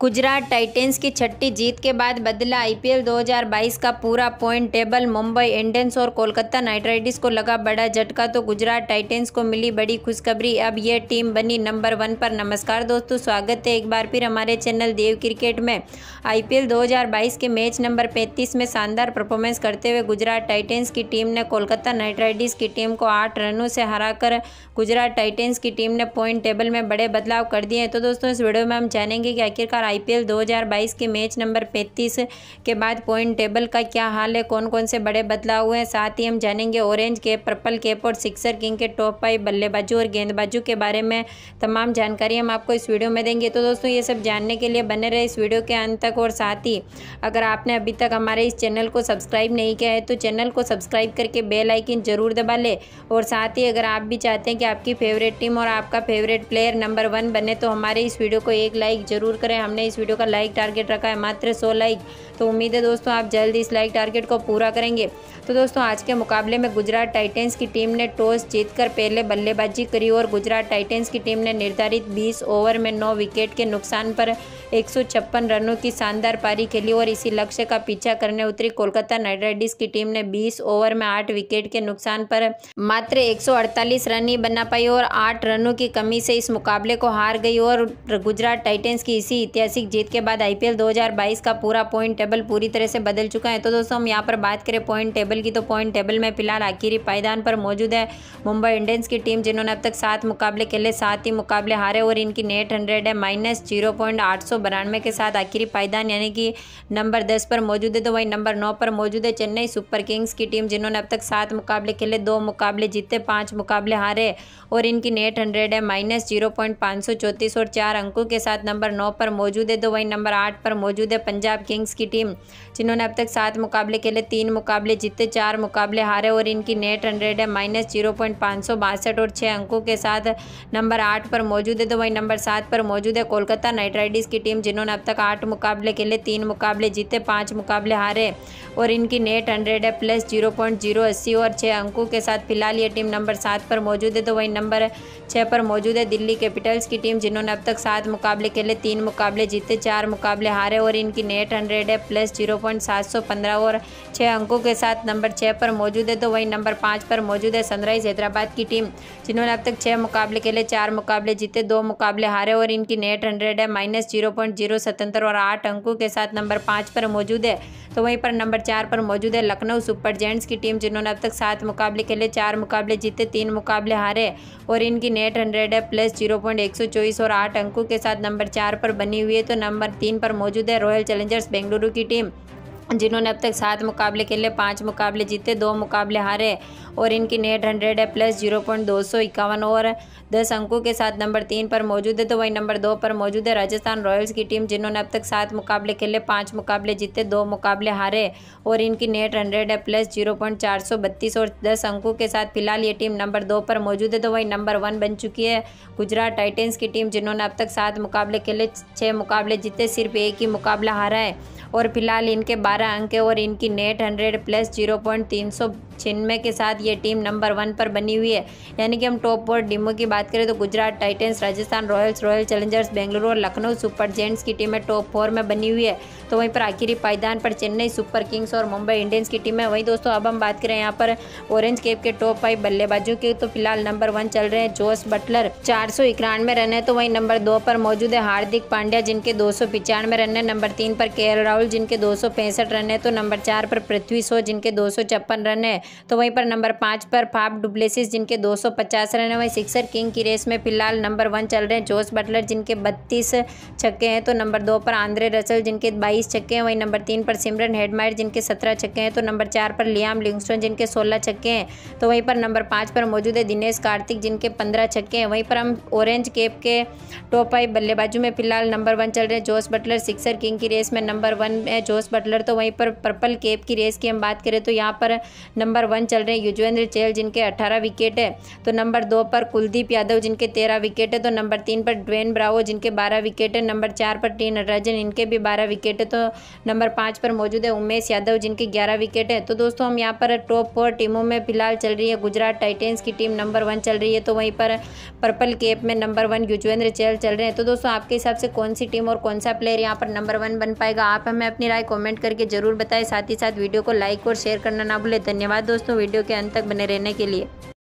Gujarat Titans की छठी जीत के बाद बदला आईपीएल 2022 का पूरा पॉइंट टेबल मुंबई इंडियंस और कोलकाता नाइट राइडर्स को लगा बड़ा झटका तो गुजरात टाइटेंस को मिली बड़ी खुशखबरी अब यह टीम बनी नंबर वन पर नमस्कार दोस्तों स्वागत है एक बार फिर हमारे चैनल देव क्रिकेट में आईपीएल 2022 के मैच नंबर पैंतीस में शानदार परफॉर्मेंस करते हुए गुजरात टाइटेंस की टीम ने कोलकाता नाइट राइडर्स की टीम को आठ रनों से हराकर गुजरात टाइटेंस की टीम ने पॉइंट टेबल में बड़े बदलाव कर दिए तो दोस्तों इस वीडियो में हम जानेंगे कि आखिरकार आईपीएल 2022 के मैच नंबर 35 के बाद पॉइंट टेबल का क्या हाल है कौन कौन से बड़े बदलाव हुए हैं साथ ही हम जानेंगे ऑरेंज केप पर्पल केप और सिक्सर किंग के टॉप फाइव बल्लेबाजों और गेंदबाजू के बारे में तमाम जानकारी हम आपको इस वीडियो में देंगे तो दोस्तों ये सब जानने के लिए बने रहे इस वीडियो के अंत तक और साथ ही अगर आपने अभी तक हमारे इस चैनल को सब्सक्राइब नहीं किया है तो चैनल को सब्सक्राइब करके बेल आइकन जरूर दबा ले और साथ ही अगर आप भी चाहते हैं कि आपकी फेवरेट टीम और आपका फेवरेट प्लेयर नंबर वन बने तो हमारे इस वीडियो को एक लाइक ज़रूर करें हमने हमने इस वीडियो का लाइक टारगेट रखा है मात्र सौ लाइक तो उम्मीद है दोस्तों आप जल्द इस लाइक टारगेट को पूरा करेंगे तो दोस्तों आज के मुकाबले में गुजरात टाइटेंस की टीम ने टॉस जीतकर पहले बल्लेबाजी करी और गुजरात टाइटेंस की टीम ने निर्धारित बीस ओवर में नौ विकेट के नुकसान पर एक रनों की शानदार पारी खेली और इसी लक्ष्य का पीछा करने उतरी कोलकाता नाइट राइडर्स की टीम ने 20 ओवर में 8 विकेट के नुकसान पर मात्र 148 रन ही बना पाई और 8 रनों की कमी से इस मुकाबले को हार गई और गुजरात टाइटन्स की इसी ऐतिहासिक जीत के बाद आईपीएल 2022 का पूरा पॉइंट टेबल पूरी तरह से बदल चुका है तो दोस्तों हम यहाँ पर बात करें पॉइंट टेबल की तो पॉइंट टेबल में फिलहाल आखिरी पायदान पर मौजूद है मुंबई इंडियंस की टीम जिन्होंने अब तक सात मुकाबले खेले सात ही मुकाबले हारे और इनकी नेट हंड्रेड है माइनस जीरो पॉइंट आठ सौ के साथ आखिरी पायदान यानी कि नंबर दस पर मौजूद है तो वहीं नंबर नौ पर मौजूद है चेन्नई सुपर किंग्स की टीम जिन्होंने अब तक सात मुकाबले खेले दो मुकाबले जीते पाँच मुकाबले हारे और इनकी नेट हंड्रेड है माइनस जीरो पॉइंट पाँच सौ चौंतीस और चार अंकों के साथ नंबर नौ पर मौजूद है तो वहीं नंबर आठ पर मौजूद है पंजाब किंग्स की टीम जिन्होंने अब तक सात मुकाबले खेले तीन मुकाबले जीते चार मुकाबले हारे और इनकी नेट हंड्रेड है माइनस जीरो पॉइंट पाँच सौ बासठ और छः अंकों के साथ नंबर आठ पर मौजूद है तो वहीं नंबर सात पर मौजूद है कोलकाता नाइट राइडर्स की टीम टीम जिन्होंने अब तक आठ मुकाबले खेले तीन मुकाबले जीते पाँच मुकाबले हारे और इनकी नेट हंड्रेड है प्लस जीरो पॉइंट जीरो अस्सी और छः अंकों के साथ फिलहाल ये टीम नंबर सात पर मौजूद है तो वहीं नंबर छः पर मौजूद है दिल्ली कैपिटल्स की टीम जिन्होंने अब तक सात मुकाबले खेले तीन मुकाबले जीते चार मुकाबले हारे और इनकी नेट हंड्रेड है प्लस जीरो पॉइंट सात सौ पंद्रह और छः अंकों के साथ नंबर छः पर मौजूद है तो वहीं नंबर पाँच पर मौजूद है सनराइज हैदराबाद की टीम जिन्होंने अब तक छः मुकाबले खेले चार मुकाबले जीते दो मुकाबले हारे और इनकी नेट हंड्रेड है माइनस जीरो पॉइंट जीरो और आठ अंकों के साथ नंबर पाँच पर मौजूद है तो वहीं पर नंबर चार पर मौजूद है लखनऊ सुपर जेंट्स की टीम जिन्होंने अब तक सात मुकाबले खेले चार मुकाबले जीते तीन मुकाबले हारे और इनकी नेट हंड्रेड है प्लस जीरो पॉइंट एक सौ चौबीस और आठ अंकों के साथ नंबर चार पर बनी हुई है तो नंबर तीन पर मौजूद है रॉयल चैलेंजर्स बेंगलुरु की टीम जिन्होंने अब तक सात मुकाबले खेले पाँच मुकाबले जीते दो मुकाबले हारे और इनकी नेट हंड्रेड है प्लस जीरो पॉइंट दो सौ इक्यावन और दस अंकों के साथ नंबर तीन पर मौजूद है तो वहीं नंबर दो पर मौजूद है राजस्थान रॉयल्स की टीम जिन्होंने अब तक सात मुकाबले खेले पाँच मुकाबले जीते दो मुकाबले हारे और इनकी नेट हंड्रेड है प्लस जीरो पॉइंट चार सौ बत्तीस और दस अंकों के साथ फिलहाल ये टीम नंबर दो पर मौजूद है तो वहीं नंबर वन बन चुकी है गुजरात टाइटेंस की टीम जिन्होंने अब तक सात मुकाबले खेले छः मुकाबले जीते सिर्फ एक ही मुकाबला हारा है और फिलहाल इनके बारह बारह अंक है और इनकी net hundred plus zero point तीन सौ छियानवे के साथ ये टीम नंबर वन पर बनी हुई है यानी कि हम टॉप फोर टीमों की बात करें तो Gujarat Titans Rajasthan Royals Royal Challengers Bengaluru और लखनऊ सुपर जेंट्स की टीमें टॉप फोर में बनी हुई है तो वहीं पर आखिरी पायदान पर चेन्नई सुपर किंग्स और मुंबई इंडियंस की टीमें वहीं दोस्तों अब हम बात करें यहाँ पर ऑरेंज केप के टॉप फाइव बल्लेबाजों के तो फिलहाल नंबर वन चल रहे हैं जोस बटलर चार सौ इक्यानवे रन है तो वहीं नंबर दो पर मौजूद है हार्दिक पांड्या जिनके दो सौ पिचानवे रन है नंबर तीन पर के राहुल जिनके दो सौ पैंसठ रन है तो नंबर चार पर पृथ्वी शो जिनके दो रन है तो वहीं पर नंबर पाँच पर फाफ डुब्लेसिस जिनके दो रन है वहीं सिक्सर किंग की रेस में फिलहाल नंबर वन चल रहे हैं जोस बटलर जिनके बत्तीस छक्के हैं तो नंबर दो पर आंद्रे रसल जिनके बाईस छक्के हैं वहीं नंबर तीन पर सिमरन हेडमायर जिनके सत्रह छक्के हैं तो नंबर चार पर लियाम लिंगस्टोन जिनके सोलह छक्के हैं तो वहीं पर नंबर पाँच पर मौजूद है दिनेश कार्तिक जिनके पंद्रह छक्के हैं वहीं पर हम ऑरेंज केप के टॉप आई बल्लेबाजों में फिलहाल नंबर वन चल रहे हैं जोस बटलर सिक्सर किंग की रेस में नंबर वन है जोस बटलर तो वहीं पर पर्पल कैप की रेस की हम बात करें तो यहाँ पर नंबर वन चल रहे हैं युजवेंद्र चहल जिनके अठारह विकेट है तो नंबर दो पर कुलदीप यादव जिनके तेरह विकेट है तो नंबर तीन पर ड्वेन ब्रावो जिनके बारह विकेट है नंबर चार पर टी नटराजन इनके भी बारह विकेट है तो नंबर पाँच पर मौजूद है उमेश यादव जिनके ग्यारह विकेट है तो दोस्तों हम यहाँ पर टॉप फोर टीमों में फिलहाल चल रही है गुजरात टाइटेंस की टीम नंबर वन चल रही है तो वहीं पर पर्पल कैप में नंबर वन युजवेंद्र चहल चल रहे हैं तो दोस्तों आपके हिसाब से कौन सी टीम और कौन सा प्लेयर यहाँ पर नंबर वन बन पाएगा आप हमें अपनी राय कॉमेंट करके ज़रूर बताएं साथ ही साथ वीडियो को लाइक और शेयर करना ना भूलें धन्यवाद दोस्तों वीडियो के अंत तक बने रहने के लिए